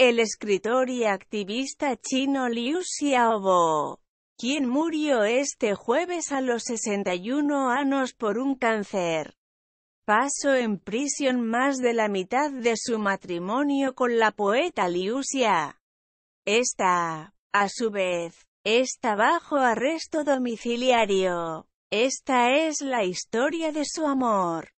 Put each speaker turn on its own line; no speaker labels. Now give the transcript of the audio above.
el escritor y activista chino Liu Xiaobo, quien murió este jueves a los 61 años por un cáncer. Pasó en prisión más de la mitad de su matrimonio con la poeta Liu Xia. Esta, a su vez, está bajo arresto domiciliario. Esta es la historia de su amor.